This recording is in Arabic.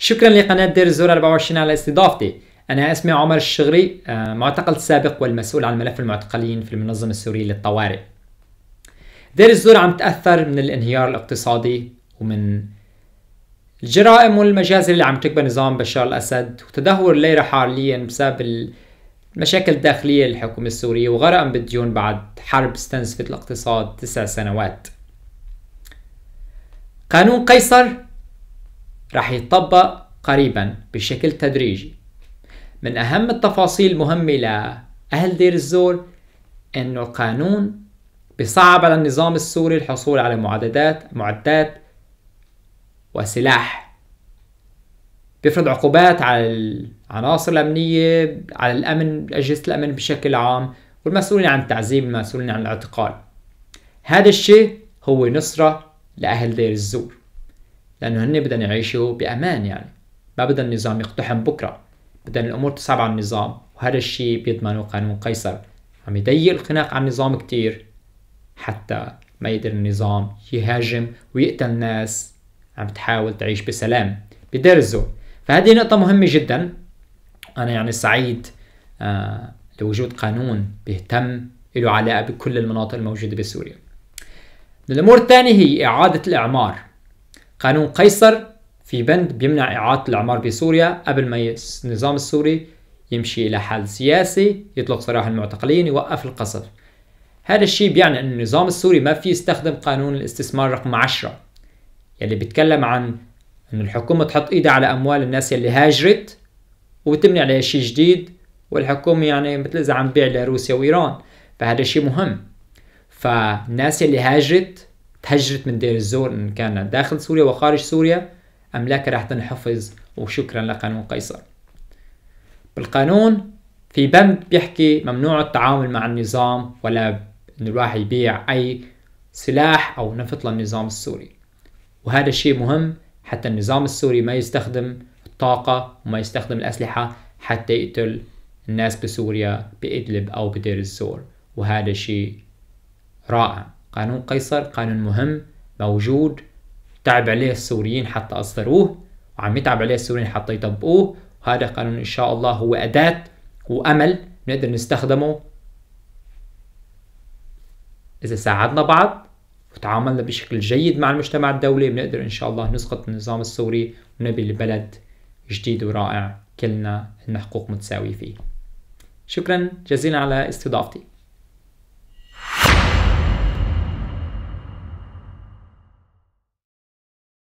شكرا لقناة دير الزور 24 على استضافتي أنا اسمي عمر الشغري آه، معتقل سابق والمسؤول عن ملف المعتقلين في المنظمة السورية للطوارئ دير الزور عم تأثر من الانهيار الاقتصادي ومن الجرائم والمجازر اللي عم تكبر نظام بشار الأسد وتدهور الليرة حاليا بسبب المشاكل الداخلية للحكومة السورية وغرقا بالديون بعد حرب استنزفت الاقتصاد تسع سنوات قانون قيصر راح يتطبق قريبا بشكل تدريجي من أهم التفاصيل المهمة لأهل دير الزور أنه القانون بصعب على النظام السوري الحصول على معدات معدات وسلاح بيفرض عقوبات على العناصر الأمنية على الأمن أجهزة الأمن بشكل عام والمسؤولين عن التعذيب المسؤولين عن الاعتقال هذا الشيء هو نصرة لأهل دير الزور لأنه هن بدهم يعيشوا بأمان يعني ما بدها النظام يقتحم بكرة بدها الأمور تصعب على النظام وهذا الشيء بيضمنه قانون قيصر عم يضيق الخناق على النظام كتير حتى ما يقدر النظام يهاجم ويقتل ناس عم تحاول تعيش بسلام بدرزو فهذه نقطة مهمة جدا أنا يعني سعيد آه لوجود قانون بيهتم له علاقة بكل المناطق الموجودة بسوريا الأمور الثانية هي إعادة الإعمار قانون قيصر في بند بيمنع إعادة الإعمار بسوريا قبل ما النظام السوري يمشي إلى حل سياسي يطلق سراح المعتقلين يوقف القصف هذا الشيء بيعني أن النظام السوري ما في يستخدم قانون الاستثمار رقم 10 يلي بيتكلم عن أن الحكومة تحط إيدها على أموال الناس يلي هاجرت وتمنع عليها شيء جديد والحكومة يعني مثل إذا عم بيع لروسيا وإيران فهذا شيء مهم فالناس يلي هاجرت تهجرت من دير الزور إن كان داخل سوريا وخارج سوريا أملاك راح تنحفظ وشكرا لقانون قيصر بالقانون في بند بيحكي ممنوع التعامل مع النظام ولا إن الواحد يبيع أي سلاح أو نفط للنظام السوري وهذا الشيء مهم حتى النظام السوري ما يستخدم الطاقة وما يستخدم الأسلحة حتى يقتل الناس بسوريا بإدلب أو بدير الزور وهذا شيء رائع قانون قيصر قانون مهم موجود تعب عليه السوريين حتى أصدروه وعم يتعب عليه السوريين حتى يطبقوه وهذا قانون إن شاء الله هو أداة وأمل نقدر نستخدمه إذا ساعدنا بعض وتعاملنا بشكل جيد مع المجتمع الدولي بنقدر إن شاء الله نسقط النظام السوري ونبني بلد جديد ورائع كلنا لنا حقوق متساوية فيه شكرا جزيلا على استضافتي